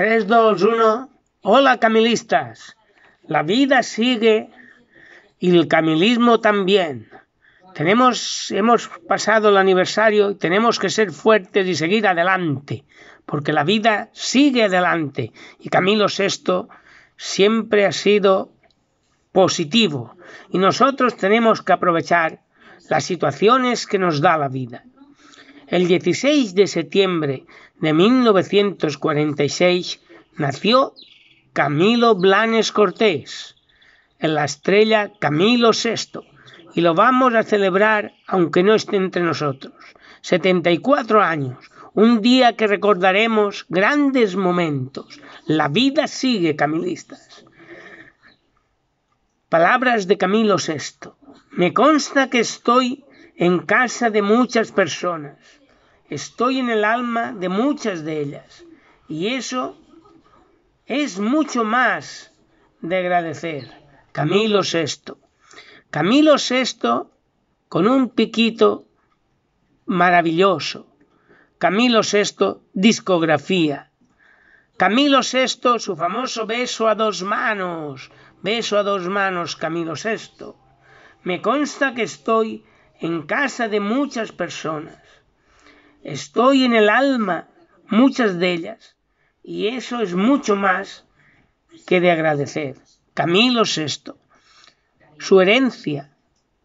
3, 2, 1. Hola camilistas. La vida sigue y el camilismo también. hemos pasado el aniversario y tenemos que ser fuertes y seguir adelante, porque la vida sigue adelante. Y Camilo VI siempre ha sido positivo y nosotros tenemos que aprovechar las situaciones que nos da la vida. El 16 de septiembre de 1946 nació Camilo Blanes Cortés, en la estrella Camilo VI, y lo vamos a celebrar aunque no esté entre nosotros. 74 años, un día que recordaremos grandes momentos. La vida sigue, camilistas. Palabras de Camilo VI. Me consta que estoy en casa de muchas personas. Estoy en el alma de muchas de ellas. Y eso es mucho más de agradecer. Camilo VI. Camilo VI con un piquito maravilloso. Camilo VI, discografía. Camilo VI, su famoso beso a dos manos. Beso a dos manos, Camilo VI. Me consta que estoy en casa de muchas personas. Estoy en el alma muchas de ellas y eso es mucho más que de agradecer. Camilo VI, su herencia,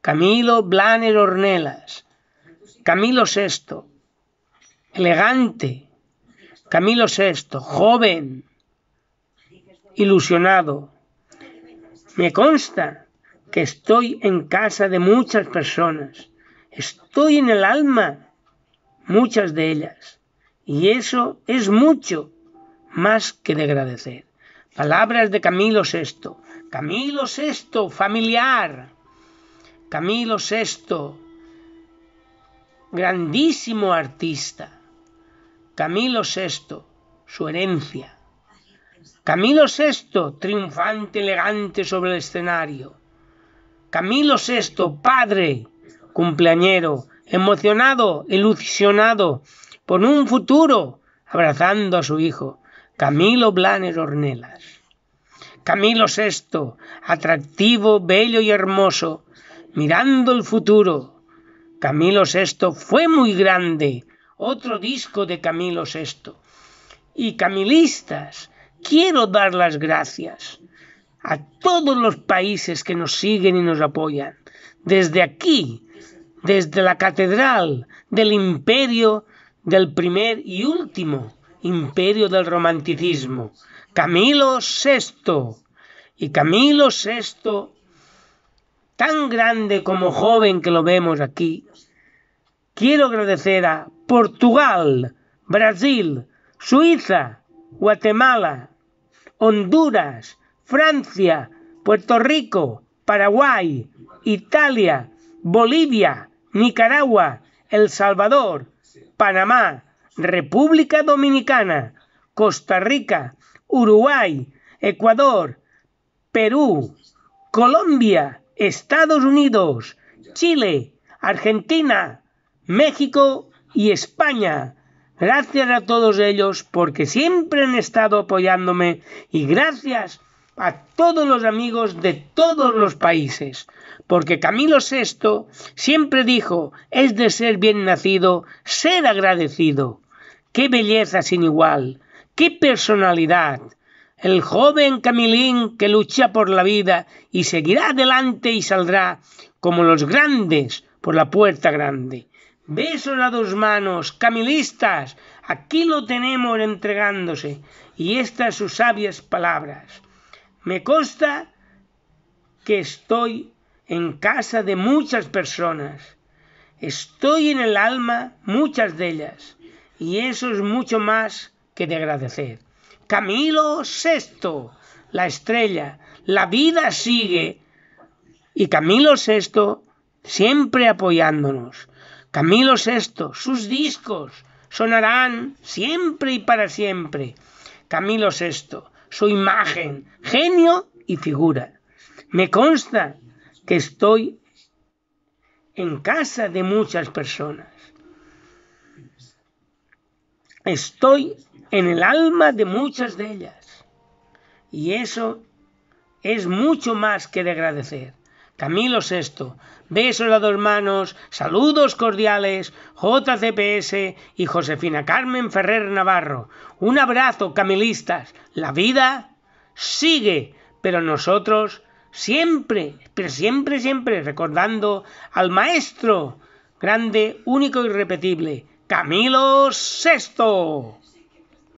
Camilo Blaner Ornelas, Camilo VI, elegante, Camilo VI, joven, ilusionado. Me consta que estoy en casa de muchas personas, estoy en el alma muchas de ellas, y eso es mucho más que de agradecer. Palabras de Camilo VI. Camilo VI, familiar. Camilo VI, grandísimo artista. Camilo VI, su herencia. Camilo VI, triunfante, elegante sobre el escenario. Camilo VI, padre, cumpleañero, emocionado, ilusionado por un futuro, abrazando a su hijo, Camilo Blaner Ornelas. Camilo VI, atractivo, bello y hermoso, mirando el futuro. Camilo VI fue muy grande, otro disco de Camilo VI. Y Camilistas, quiero dar las gracias a todos los países que nos siguen y nos apoyan, desde aquí, desde la catedral del imperio del primer y último imperio del romanticismo, Camilo VI. Y Camilo VI, tan grande como joven que lo vemos aquí, quiero agradecer a Portugal, Brasil, Suiza, Guatemala, Honduras, Francia, Puerto Rico, Paraguay, Italia, Bolivia, Nicaragua, El Salvador, Panamá, República Dominicana, Costa Rica, Uruguay, Ecuador, Perú, Colombia, Estados Unidos, Chile, Argentina, México y España. Gracias a todos ellos porque siempre han estado apoyándome y gracias a todos los amigos de todos los países, porque Camilo VI siempre dijo, es de ser bien nacido, ser agradecido. ¡Qué belleza sin igual! ¡Qué personalidad! El joven Camilín que lucha por la vida y seguirá adelante y saldrá como los grandes por la puerta grande. Besos a dos manos, camilistas, aquí lo tenemos entregándose. Y estas sus sabias palabras. Me consta que estoy en casa de muchas personas. Estoy en el alma muchas de ellas. Y eso es mucho más que de agradecer. Camilo VI, la estrella, la vida sigue. Y Camilo VI siempre apoyándonos. Camilo VI, sus discos sonarán siempre y para siempre. Camilo VI, soy imagen, genio y figura. Me consta que estoy en casa de muchas personas. Estoy en el alma de muchas de ellas. Y eso es mucho más que de agradecer. Camilo VI, besos a dos manos, saludos cordiales, JCPS y Josefina Carmen Ferrer Navarro. Un abrazo, camilistas. La vida sigue, pero nosotros siempre, pero siempre, siempre recordando al maestro grande, único y repetible, Camilo VI.